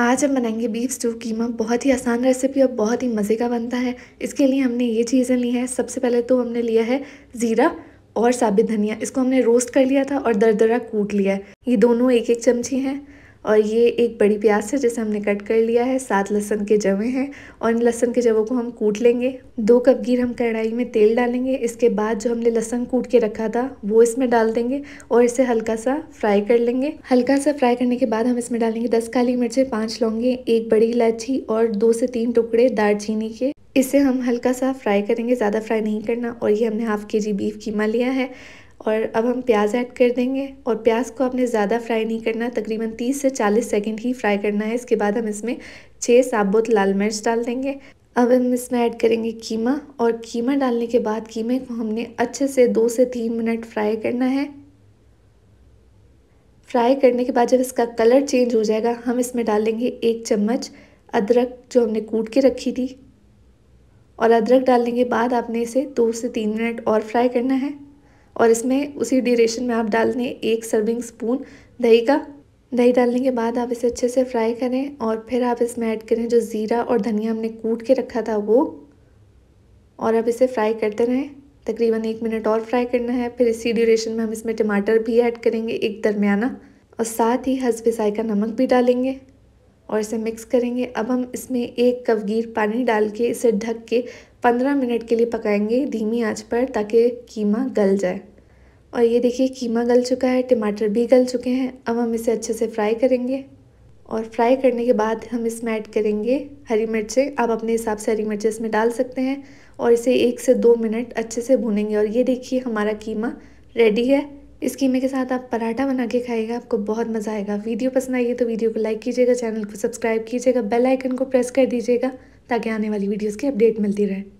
आज हम बनाएंगे बीफ स्टू कीमा बहुत ही आसान रेसिपी और बहुत ही मज़े का बनता है इसके लिए हमने ये चीज़ें ली हैं सबसे पहले तो हमने लिया है ज़ीरा और साबित धनिया इसको हमने रोस्ट कर लिया था और दरदरा कूट लिया है ये दोनों एक एक चमची हैं और ये एक बड़ी प्याज है जिसे हमने कट कर लिया है सात लहसन के जवे हैं और इन लहसन के जवों को हम कूट लेंगे दो कप गिर हम कढ़ाई में तेल डालेंगे इसके बाद जो हमने लहसन कूट के रखा था वो इसमें डाल देंगे और इसे हल्का सा फ्राई कर लेंगे हल्का सा फ्राई करने के बाद हम इसमें डालेंगे दस काली मिर्चें पाँच लौंगे एक बड़ी इलायची और दो से तीन टुकड़े दालचीनी के इसे हम हल्का सा फ्राई करेंगे ज़्यादा फ्राई नहीं करना और ये हमने हाफ के जी बीफ कीमा लिया है और अब हम प्याज ऐड कर देंगे और प्याज को आपने ज़्यादा फ्राई नहीं करना तकरीबन 30 से 40 सेकंड ही फ्राई करना है इसके बाद हम इसमें छः साबुत लाल मिर्च डाल देंगे अब हम इसमें ऐड करेंगे कीमा और कीमा डालने के बाद कीमे को हमने अच्छे से दो से तीन मिनट फ्राई करना है फ्राई करने के बाद जब इसका कलर चेंज हो जाएगा हम इसमें डालेंगे एक चम्मच अदरक जो हमने कूट के रखी थी और अदरक डालने के बाद आपने इसे दो से तीन मिनट और फ्राई करना है और इसमें उसी ड्यूरेशन में आप डाल दें एक सर्विंग स्पून दही का दही डालने के बाद आप इसे अच्छे से फ्राई करें और फिर आप इसमें ऐड करें जो ज़ीरा और धनिया हमने कूट के रखा था वो और अब इसे फ्राई करते रहें तकरीबन एक मिनट और फ्राई करना है फिर इसी ड्यूरेशन में हम इसमें टमाटर भी ऐड करेंगे एक दरमियाना और साथ ही हसबिसाई का नमक भी डालेंगे और इसे मिक्स करेंगे अब हम इसमें एक घी पानी डाल के इसे ढक के पंद्रह मिनट के लिए पकाएंगे धीमी आंच पर ताकि कीमा गल जाए और ये देखिए कीमा गल चुका है टमाटर भी गल चुके हैं अब हम इसे अच्छे से फ्राई करेंगे और फ्राई करने के बाद हम इसमें ऐड करेंगे हरी मिर्चें आप अपने हिसाब से हरी मिर्चें इसमें डाल सकते हैं और इसे एक से दो मिनट अच्छे से भूनेंगे और ये देखिए हमारा कीमा रेडी है इस कीमे के साथ आप पराठा बना के खाएगा आपको बहुत मज़ा आएगा वीडियो पसंद आई है तो वीडियो को लाइक कीजिएगा चैनल को सब्सक्राइब कीजिएगा बेल आइकन को प्रेस कर दीजिएगा ताकि आने वाली वीडियोस की अपडेट मिलती रहे